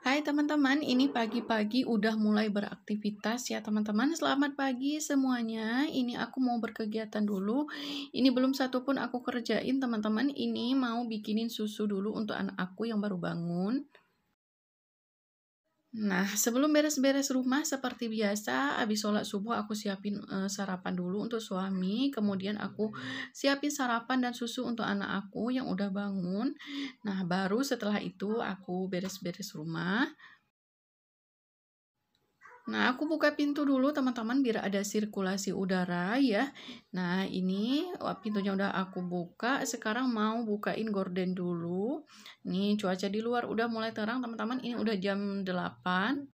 Hai teman-teman, ini pagi-pagi udah mulai beraktivitas ya teman-teman. Selamat pagi semuanya. Ini aku mau berkegiatan dulu. Ini belum satu pun aku kerjain teman-teman. Ini mau bikinin susu dulu untuk anak aku yang baru bangun. Nah, sebelum beres-beres rumah seperti biasa, habis sholat subuh aku siapin uh, sarapan dulu untuk suami, kemudian aku siapin sarapan dan susu untuk anak aku yang udah bangun. Nah, baru setelah itu aku beres-beres rumah. Nah, aku buka pintu dulu teman-teman biar ada sirkulasi udara ya. Nah, ini pintunya udah aku buka. Sekarang mau bukain gorden dulu. Nih, cuaca di luar udah mulai terang teman-teman. Ini udah jam 8.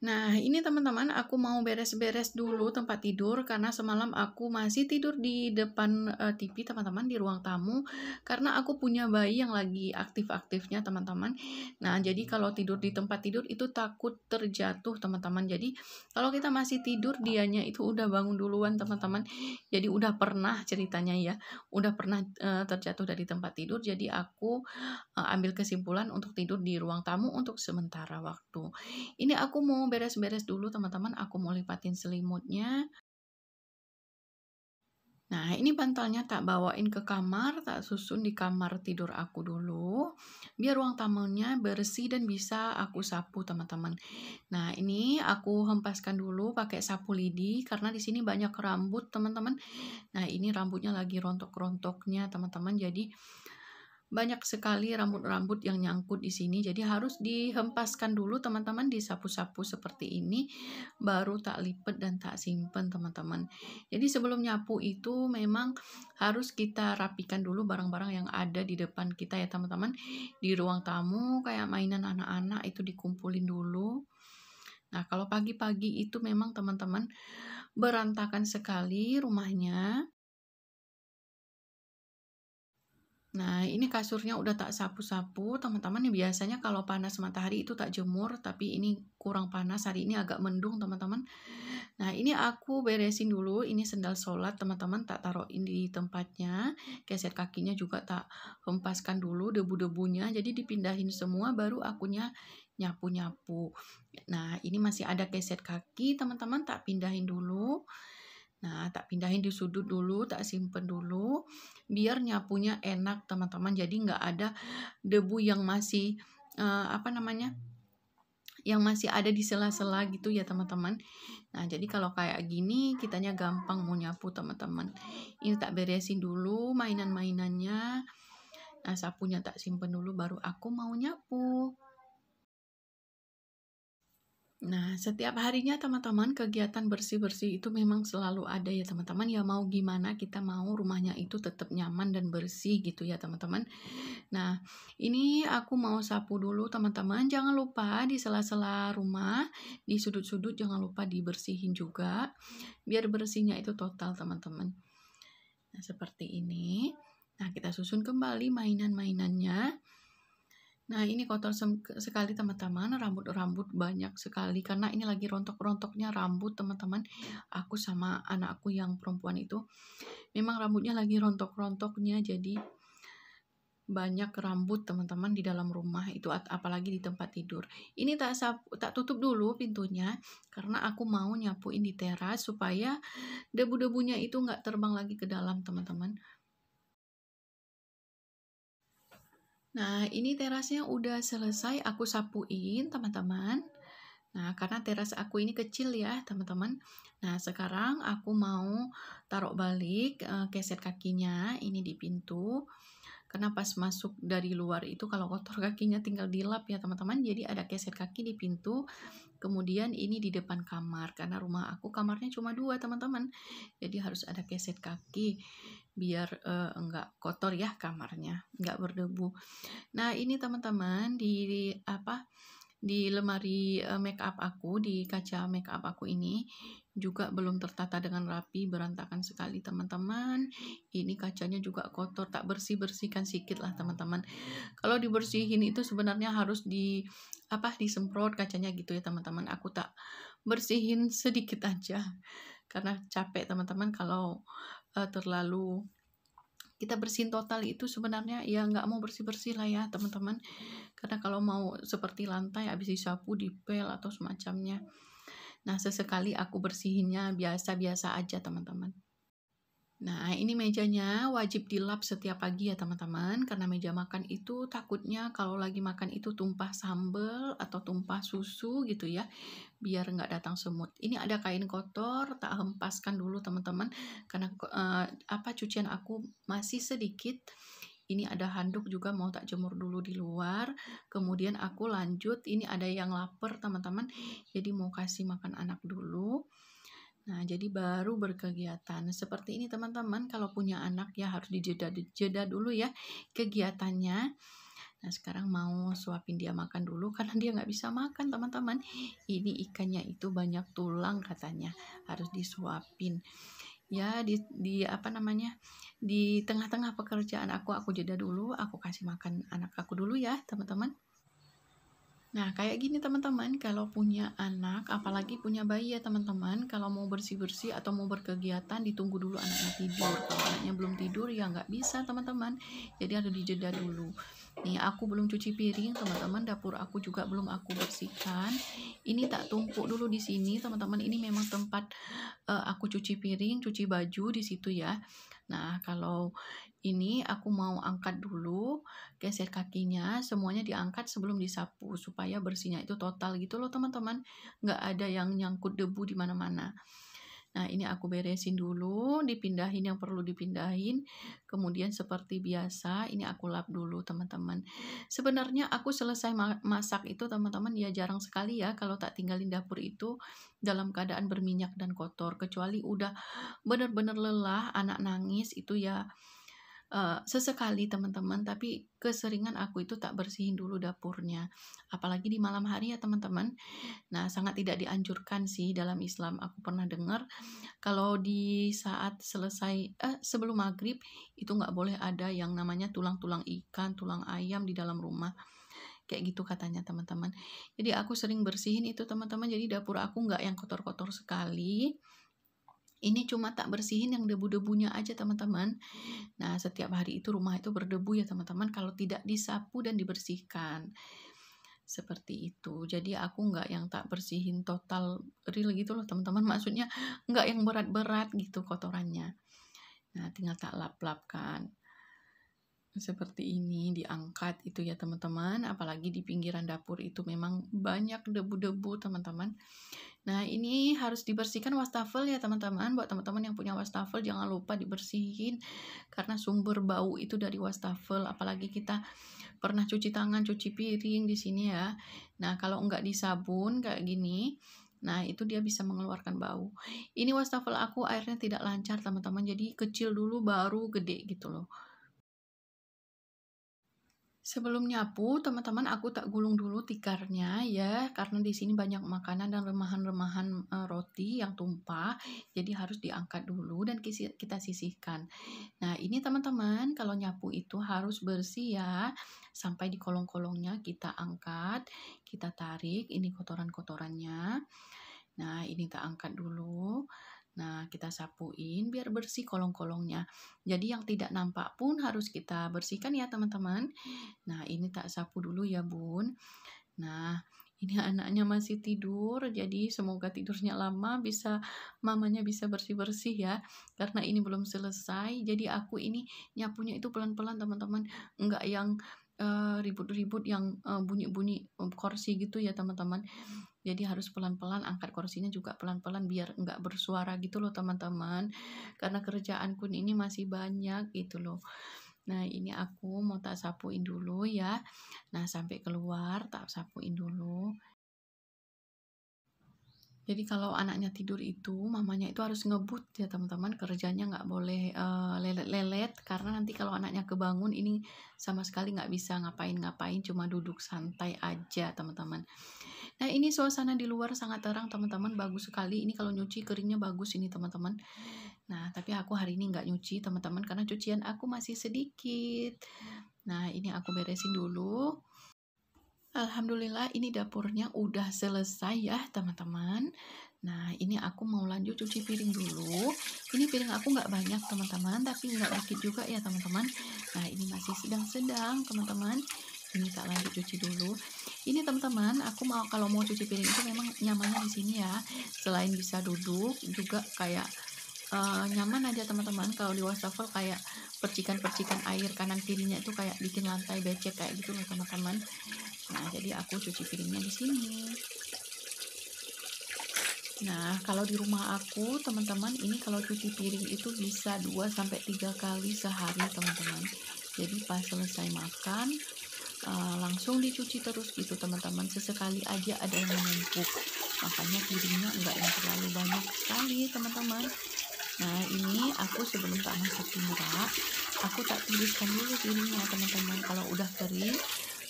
Nah, ini teman-teman, aku mau beres-beres dulu tempat tidur karena semalam aku masih tidur di depan uh, eh, TV, teman-teman, di ruang tamu karena aku punya bayi yang lagi aktif-aktifnya, teman-teman. Nah, jadi kalau tidur di tempat tidur itu takut terjatuh, teman-teman. Jadi, kalau kita masih tidur dianya itu udah bangun duluan, teman-teman. Jadi udah pernah ceritanya ya, udah pernah uh, terjatuh dari tempat tidur. Jadi aku uh, ambil kesimpulan untuk tidur di ruang tamu untuk sementara waktu. Ini aku mau beres-beres dulu teman-teman, aku mau lipatin selimutnya. Nah, ini bantalnya tak bawain ke kamar, tak susun di kamar tidur aku dulu. Biar ruang tamunya bersih dan bisa aku sapu, teman-teman. Nah, ini aku hempaskan dulu pakai sapu lidi karena di sini banyak rambut, teman-teman. Nah, ini rambutnya lagi rontok-rontoknya, teman-teman. Jadi, banyak sekali rambut-rambut yang nyangkut di sini jadi harus dihempaskan dulu teman-teman disapu-sapu seperti ini baru tak lipat dan tak simpen teman-teman jadi sebelum nyapu itu memang harus kita rapikan dulu barang-barang yang ada di depan kita ya teman-teman di ruang tamu kayak mainan anak-anak itu dikumpulin dulu nah kalau pagi-pagi itu memang teman-teman berantakan sekali rumahnya Nah, ini kasurnya udah tak sapu-sapu. Teman-teman, biasanya kalau panas matahari itu tak jemur, tapi ini kurang panas. Hari ini agak mendung, teman-teman. Nah, ini aku beresin dulu. Ini sendal sholat, teman-teman. Tak taruhin di tempatnya. Keset kakinya juga tak hempaskan dulu debu-debunya. Jadi, dipindahin semua, baru akunya nyapu-nyapu. Nah, ini masih ada keset kaki, teman-teman. Tak pindahin dulu. Nah, tak pindahin di sudut dulu, tak simpen dulu, biar nyapunya enak teman-teman. Jadi nggak ada debu yang masih uh, apa namanya, yang masih ada di sela-sela gitu ya teman-teman. Nah, jadi kalau kayak gini, kitanya gampang mau nyapu teman-teman. Ini tak beresin dulu mainan-mainannya. Nah, sapunya tak simpen dulu, baru aku mau nyapu. Nah, setiap harinya teman-teman kegiatan bersih-bersih itu memang selalu ada ya teman-teman. Ya mau gimana kita mau rumahnya itu tetap nyaman dan bersih gitu ya teman-teman. Nah, ini aku mau sapu dulu teman-teman. Jangan lupa di sela-sela rumah, di sudut-sudut jangan lupa dibersihin juga. Biar bersihnya itu total teman-teman. Nah, seperti ini. Nah, kita susun kembali mainan-mainannya. Nah, ini kotor sekali teman-teman, rambut-rambut banyak sekali karena ini lagi rontok-rontoknya rambut teman-teman. Aku sama anakku yang perempuan itu memang rambutnya lagi rontok-rontoknya jadi banyak rambut teman-teman di dalam rumah itu apalagi di tempat tidur. Ini tak sapu, tak tutup dulu pintunya karena aku mau nyapuin di teras supaya debu-debunya itu nggak terbang lagi ke dalam teman-teman. Nah, ini terasnya udah selesai aku sapuin, teman-teman. Nah, karena teras aku ini kecil ya, teman-teman. Nah, sekarang aku mau taruh balik uh, keset kakinya ini di pintu. Karena pas masuk dari luar itu kalau kotor kakinya tinggal dilap ya, teman-teman. Jadi ada keset kaki di pintu. Kemudian ini di depan kamar karena rumah aku kamarnya cuma dua, teman-teman. Jadi harus ada keset kaki biar uh, enggak kotor ya kamarnya, enggak berdebu. Nah, ini teman-teman di, di apa di lemari uh, eh, make up aku, di kaca make up aku ini juga belum tertata dengan rapi, berantakan sekali teman-teman. Ini kacanya juga kotor, tak bersih-bersihkan sedikit lah teman-teman. Kalau dibersihin itu sebenarnya harus di apa disemprot kacanya gitu ya teman-teman. Aku tak bersihin sedikit aja karena capek teman-teman kalau uh, terlalu kita bersihin total itu sebenarnya ya nggak mau bersih bersih lah ya teman-teman karena kalau mau seperti lantai habis disapu pel atau semacamnya nah sesekali aku bersihinnya biasa biasa aja teman-teman Nah, ini mejanya wajib dilap setiap pagi ya teman-teman, karena meja makan itu takutnya kalau lagi makan itu tumpah sambal atau tumpah susu gitu ya, biar nggak datang semut. Ini ada kain kotor, tak hempaskan dulu teman-teman, karena uh, apa cucian aku masih sedikit. Ini ada handuk juga mau tak jemur dulu di luar. Kemudian aku lanjut, ini ada yang lapar teman-teman, jadi mau kasih makan anak dulu. Nah, jadi baru berkegiatan. Seperti ini teman-teman, kalau punya anak ya harus dijeda jeda dulu ya kegiatannya. Nah, sekarang mau suapin dia makan dulu karena dia nggak bisa makan, teman-teman. Ini ikannya itu banyak tulang katanya, harus disuapin. Ya, di, di apa namanya? Di tengah-tengah pekerjaan aku, aku jeda dulu, aku kasih makan anak aku dulu ya, teman-teman. Nah, kayak gini teman-teman, kalau punya anak, apalagi punya bayi ya teman-teman, kalau mau bersih-bersih atau mau berkegiatan, ditunggu dulu anaknya tidur. Kalau anaknya belum tidur, ya nggak bisa teman-teman. Jadi ada di jeda dulu. Nih, aku belum cuci piring, teman-teman. Dapur aku juga belum aku bersihkan. Ini tak tumpuk dulu di sini, teman-teman. Ini memang tempat uh, aku cuci piring, cuci baju di situ ya. Nah, kalau ini aku mau angkat dulu, geser kakinya, semuanya diangkat sebelum disapu supaya bersihnya itu total gitu loh, teman-teman. Nggak ada yang nyangkut debu di mana-mana. Nah, ini aku beresin dulu, dipindahin yang perlu dipindahin. Kemudian seperti biasa, ini aku lap dulu, teman-teman. Sebenarnya aku selesai masak itu, teman-teman, ya jarang sekali ya kalau tak tinggalin dapur itu dalam keadaan berminyak dan kotor. Kecuali udah benar-benar lelah, anak nangis, itu ya Eh, sesekali teman-teman tapi keseringan aku itu tak bersihin dulu dapurnya apalagi di malam hari ya teman-teman nah sangat tidak dianjurkan sih dalam Islam aku pernah dengar kalau di saat selesai eh, sebelum maghrib itu nggak boleh ada yang namanya tulang-tulang ikan tulang ayam di dalam rumah kayak gitu katanya teman-teman jadi aku sering bersihin itu teman-teman jadi dapur aku nggak yang kotor-kotor sekali ini cuma tak bersihin yang debu-debunya aja teman-teman. Hmm. Nah setiap hari itu rumah itu berdebu ya teman-teman kalau tidak disapu dan dibersihkan. Seperti itu. Jadi aku nggak yang tak bersihin total real gitu loh teman-teman. Maksudnya nggak yang berat-berat gitu kotorannya. Nah tinggal tak lap-lapkan seperti ini diangkat itu ya teman-teman apalagi di pinggiran dapur itu memang banyak debu-debu teman-teman Nah, ini harus dibersihkan wastafel ya teman-teman. Buat teman-teman yang punya wastafel jangan lupa dibersihin karena sumber bau itu dari wastafel. Apalagi kita pernah cuci tangan, cuci piring di sini ya. Nah, kalau nggak disabun kayak gini, Nah, itu dia bisa mengeluarkan bau. Ini wastafel aku airnya tidak lancar, teman-teman. Jadi kecil dulu baru gede gitu loh. Sebelum nyapu, teman-teman aku tak gulung dulu tikarnya ya, karena di sini banyak makanan dan remahan-remahan eh, roti yang tumpah, jadi harus diangkat dulu dan kita sisihkan. Nah, ini teman-teman, kalau nyapu itu harus bersih ya, sampai di kolong-kolongnya kita angkat, kita tarik, ini kotoran-kotorannya. Nah, ini kita angkat dulu. Nah, kita sapuin biar bersih kolong-kolongnya. Jadi yang tidak nampak pun harus kita bersihkan ya, teman-teman. Nah, ini tak sapu dulu ya, Bun. Nah, ini anaknya masih tidur, jadi semoga tidurnya lama bisa mamanya bisa bersih-bersih ya. Karena ini belum selesai, jadi aku ini nyapunya itu pelan-pelan, teman-teman. Enggak yang eh, ribut-ribut uh, yang eh, bunyi-bunyi uh, kursi gitu ya, teman-teman. Jadi harus pelan-pelan angkat kursinya juga pelan-pelan biar nggak bersuara gitu loh teman-teman. Karena kerjaan kun ini masih banyak gitu loh. Nah, ini aku mau tak sapuin dulu ya. Nah, sampai keluar tak sapuin dulu. Jadi kalau anaknya tidur itu, mamanya itu harus ngebut ya teman-teman. Kerjanya nggak boleh eh, lelet-lelet uh, karena nanti kalau anaknya kebangun ini sama sekali nggak bisa ngapain-ngapain, cuma duduk santai aja teman-teman. Nah, ini suasana di luar sangat terang, teman-teman. Bagus sekali. Ini kalau nyuci keringnya bagus ini, teman-teman. Nah, tapi aku hari ini nggak nyuci, teman-teman, karena cucian aku masih sedikit. Nah, ini aku beresin dulu. Alhamdulillah, ini dapurnya udah selesai ya, teman-teman. Nah, ini aku mau lanjut cuci piring dulu. Ini piring aku nggak banyak, teman-teman, tapi nggak sedikit juga ya, teman-teman. Nah, ini masih sedang-sedang, teman-teman ini tak lanjut cuci dulu ini teman-teman aku mau kalau mau cuci piring itu memang nyamannya di sini ya selain bisa duduk juga kayak uh, nyaman aja teman-teman kalau di wastafel kayak percikan-percikan air kanan kirinya itu kayak bikin lantai becek kayak gitu loh teman-teman nah jadi aku cuci piringnya di sini Nah, kalau di rumah aku, teman-teman, ini kalau cuci piring itu bisa 2 sampai 3 kali sehari, teman-teman. Jadi pas selesai makan, uh, langsung dicuci terus gitu teman-teman sesekali aja ada yang menumpuk makanya piringnya enggak yang terlalu banyak sekali teman-teman nah ini aku sebelum tak masukin rak aku tak tiriskan dulu piringnya teman-teman kalau udah kering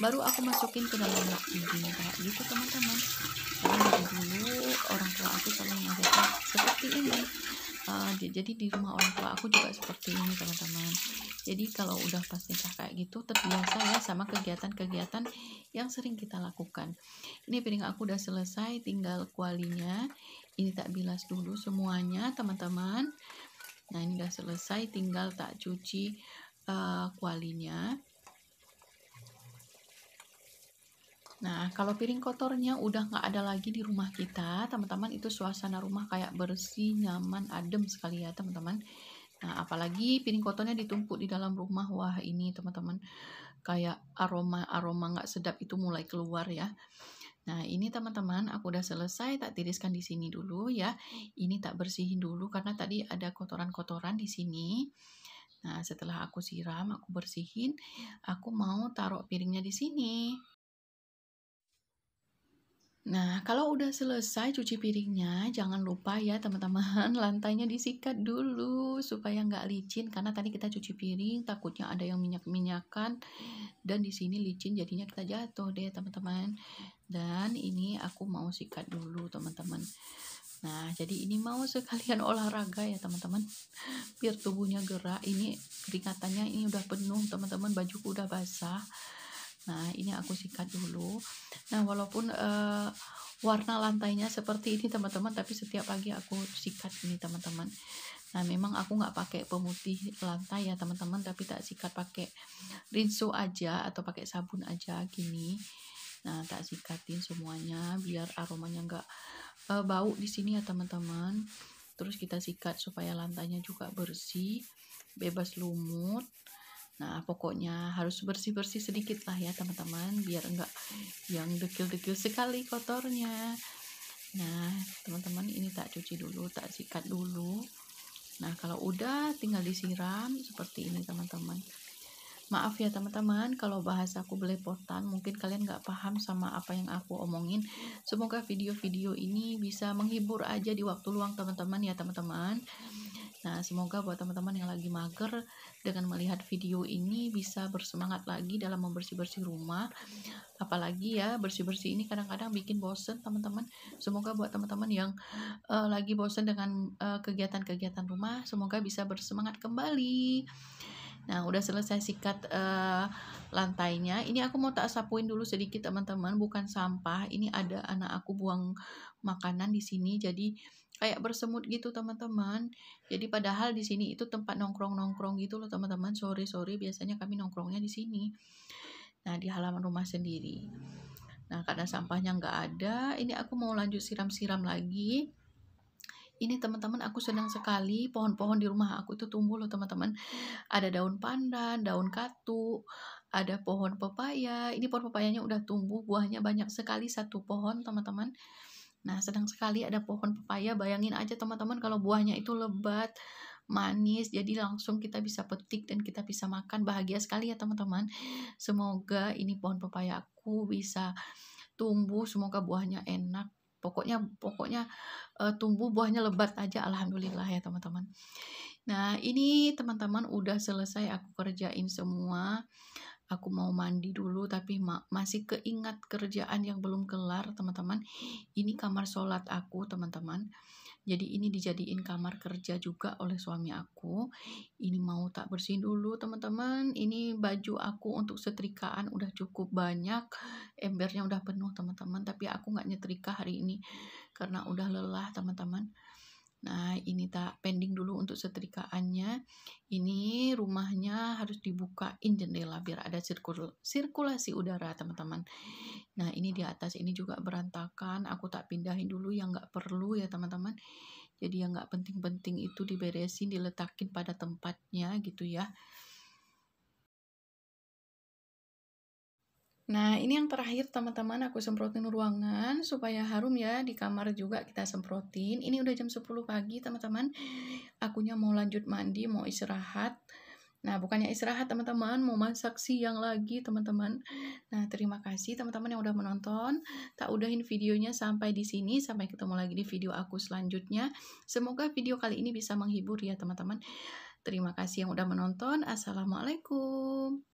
baru aku masukin ke dalam lak piring kayak gitu teman-teman jadi di rumah orang tua aku juga seperti ini teman-teman jadi kalau udah pas nikah kayak gitu terbiasa ya sama kegiatan-kegiatan yang sering kita lakukan ini piring aku udah selesai tinggal kualinya ini tak bilas dulu semuanya teman-teman nah ini udah selesai tinggal tak cuci uh, kualinya Nah, kalau piring kotornya udah nggak ada lagi di rumah kita, teman-teman itu suasana rumah kayak bersih, nyaman, adem sekali ya teman-teman. Nah, apalagi piring kotornya ditumpuk di dalam rumah, wah ini teman-teman kayak aroma-aroma nggak sedap itu mulai keluar ya. Nah, ini teman-teman, aku udah selesai tak tiriskan di sini dulu ya. Ini tak bersihin dulu karena tadi ada kotoran-kotoran di sini. Nah, setelah aku siram, aku bersihin, aku mau taruh piringnya di sini. Nah, kalau udah selesai cuci piringnya, jangan lupa ya teman-teman, lantainya disikat dulu supaya nggak licin. Karena tadi kita cuci piring, takutnya ada yang minyak-minyakan. Dan di sini licin, jadinya kita jatuh deh teman-teman. Dan ini aku mau sikat dulu teman-teman. Nah, jadi ini mau sekalian olahraga ya teman-teman. Biar tubuhnya gerak. Ini keringatannya ini udah penuh teman-teman, bajuku udah basah. Nah, ini aku sikat dulu. Nah, walaupun uh, warna lantainya seperti ini teman-teman, tapi setiap pagi aku sikat ini teman-teman. Nah, memang aku nggak pakai pemutih lantai ya teman-teman, tapi tak sikat pakai rinso aja atau pakai sabun aja gini. Nah, tak sikatin semuanya biar aromanya nggak uh, bau di sini ya teman-teman. Terus kita sikat supaya lantainya juga bersih, bebas lumut. Nah, pokoknya harus bersih-bersih sedikit lah ya, teman-teman, biar enggak yang dekil-dekil sekali kotornya. Nah, teman-teman, ini tak cuci dulu, tak sikat dulu. Nah, kalau udah tinggal disiram seperti ini, teman-teman. Maaf ya teman-teman kalau bahasaku belepotan mungkin kalian gak paham sama apa yang aku omongin semoga video-video ini bisa menghibur aja di waktu luang teman-teman ya teman-teman Nah, semoga buat teman-teman yang lagi mager dengan melihat video ini bisa bersemangat lagi dalam membersih-bersih rumah. Apalagi ya, bersih-bersih ini kadang-kadang bikin bosen, teman-teman. Semoga buat teman-teman yang uh, lagi bosen dengan eh, kegiatan-kegiatan uh, rumah, semoga bisa bersemangat kembali. Nah, udah selesai sikat uh, lantainya. Ini aku mau tak sapuin dulu sedikit, teman-teman. Bukan sampah, ini ada anak aku buang makanan di sini, jadi kayak bersemut gitu teman-teman. Jadi padahal di sini itu tempat nongkrong-nongkrong gitu loh teman-teman. Sorry sorry, biasanya kami nongkrongnya di sini. Nah, di halaman rumah sendiri. Nah, karena sampahnya nggak ada, ini aku mau lanjut siram-siram lagi. Ini teman-teman aku senang sekali pohon-pohon di rumah aku itu tumbuh loh teman-teman. Ada daun pandan, daun katu, ada pohon pepaya. Ini pohon pepayanya udah tumbuh, buahnya banyak sekali satu pohon teman-teman. Nah, sedang sekali ada pohon pepaya. Bayangin aja teman-teman kalau buahnya itu lebat, manis, jadi langsung kita bisa petik dan kita bisa makan. Bahagia sekali ya teman-teman. Semoga ini pohon pepaya aku bisa tumbuh, semoga buahnya enak. Pokoknya pokoknya uh, tumbuh buahnya lebat aja alhamdulillah ya teman-teman. Nah, ini teman-teman udah selesai aku kerjain semua aku mau mandi dulu tapi ma masih keingat kerjaan yang belum kelar teman-teman ini kamar sholat aku teman-teman jadi ini dijadiin kamar kerja juga oleh suami aku ini mau tak bersihin dulu teman-teman ini baju aku untuk setrikaan udah cukup banyak embernya udah penuh teman-teman tapi aku gak nyetrika hari ini karena udah lelah teman-teman Nah, ini tak pending dulu untuk setrikaannya. Ini rumahnya harus dibukain jendela biar ada sirkul sirkulasi udara, teman-teman. Nah, ini di atas ini juga berantakan. Aku tak pindahin dulu yang nggak perlu ya, teman-teman. Jadi yang nggak penting-penting itu diberesin, diletakin pada tempatnya gitu ya. Nah, ini yang terakhir teman-teman aku semprotin ruangan supaya harum ya. Di kamar juga kita semprotin. Ini udah jam 10 pagi teman-teman. Akunya mau lanjut mandi, mau istirahat. Nah, bukannya istirahat teman-teman, mau masak siang lagi teman-teman. Nah, terima kasih teman-teman yang udah menonton. Tak udahin videonya sampai di sini. Sampai ketemu lagi di video aku selanjutnya. Semoga video kali ini bisa menghibur ya teman-teman. Terima kasih yang udah menonton. Assalamualaikum.